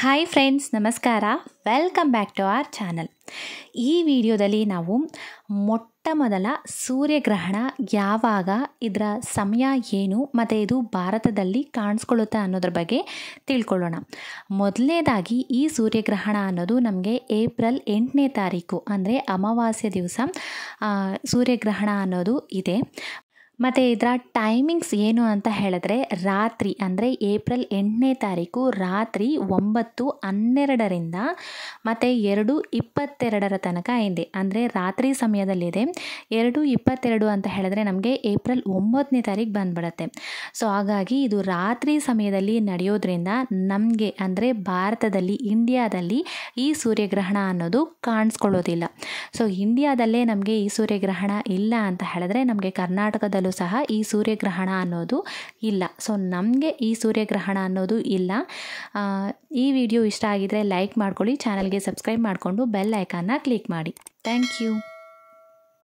hi friends ನಮಸ್ಕಾರ welcome back to our channel ಈ ವಿಡಿಯೋದಲ್ಲಿ ನಾವು ಮೊಟ್ಟ ಮೊದಲ ಸೂರ್ಯಗ್ರಹಣ ಯಾವಾಗ ಇದರ ಸಮಯ ಏನು ಮತ್ತು ಇದು ಭಾರತದಲ್ಲಿ ಕಾಣಿಸ್ಕೊಳ್ಳುತ್ತೆ ಅನ್ನೋದ್ರ ಬಗ್ಗೆ ತಿಳ್ಕೊಳ್ಳೋಣ ಮೊದಲನೇದಾಗಿ ಈ ಸೂರ್ಯಗ್ರಹಣ ಅನ್ನೋದು ನಮಗೆ ಏಪ್ರಿಲ್ ಎಂಟನೇ ತಾರೀಕು ಅಂದರೆ ಅಮಾವಾಸ್ಯ ದಿವಸ ಸೂರ್ಯಗ್ರಹಣ ಅನ್ನೋದು ಇದೆ ಮತ್ತು ಇದರ ಟೈಮಿಂಗ್ಸ್ ಏನು ಅಂತ ಹೇಳಿದ್ರೆ ರಾತ್ರಿ ಅಂದರೆ ಏಪ್ರಿಲ್ ಎಂಟನೇ ತಾರೀಕು ರಾತ್ರಿ ಒಂಬತ್ತು ಹನ್ನೆರಡರಿಂದ ಮತ್ತು ಎರಡು ಇಪ್ಪತ್ತೆರಡರ ತನಕ ಇದೆ ಅಂದರೆ ರಾತ್ರಿ ಸಮಯದಲ್ಲಿದೆ ಎರಡು ಇಪ್ಪತ್ತೆರಡು ಅಂತ ಹೇಳಿದ್ರೆ ನಮಗೆ ಏಪ್ರಿಲ್ ಒಂಬತ್ತನೇ ತಾರೀಕು ಬಂದ್ಬಿಡತ್ತೆ ಸೊ ಹಾಗಾಗಿ ಇದು ರಾತ್ರಿ ಸಮಯದಲ್ಲಿ ನಡೆಯೋದ್ರಿಂದ ನಮಗೆ ಅಂದರೆ ಭಾರತದಲ್ಲಿ ಇಂಡಿಯಾದಲ್ಲಿ ಈ ಸೂರ್ಯಗ್ರಹಣ ಅನ್ನೋದು ಕಾಣಿಸ್ಕೊಳ್ಳೋದಿಲ್ಲ ಸೊ ಇಂಡಿಯಾದಲ್ಲೇ ನಮಗೆ ಈ ಸೂರ್ಯಗ್ರಹಣ ಇಲ್ಲ ಅಂತ ಹೇಳಿದ್ರೆ ನಮಗೆ ಕರ್ನಾಟಕದಲ್ಲೂ ಇದ್ದರೂ ಸಹ ಈ ಸೂರ್ಯಗ್ರಹಣ ಅನ್ನೋದು ಇಲ್ಲ ಸೊ ನಮಗೆ ಈ ಸೂರ್ಯಗ್ರಹಣ ಅನ್ನೋದು ಇಲ್ಲ ಈ ವಿಡಿಯೋ ಇಷ್ಟ ಆಗಿದ್ರೆ ಲೈಕ್ ಮಾಡ್ಕೊಳ್ಳಿ ಚಾನಲ್ಗೆ ಸಬ್ಸ್ಕ್ರೈಬ್ ಮಾಡಿಕೊಂಡು ಬೆಲ್ ಐಕಾನ್ನ ಕ್ಲಿಕ್ ಮಾಡಿ ಥ್ಯಾಂಕ್ ಯು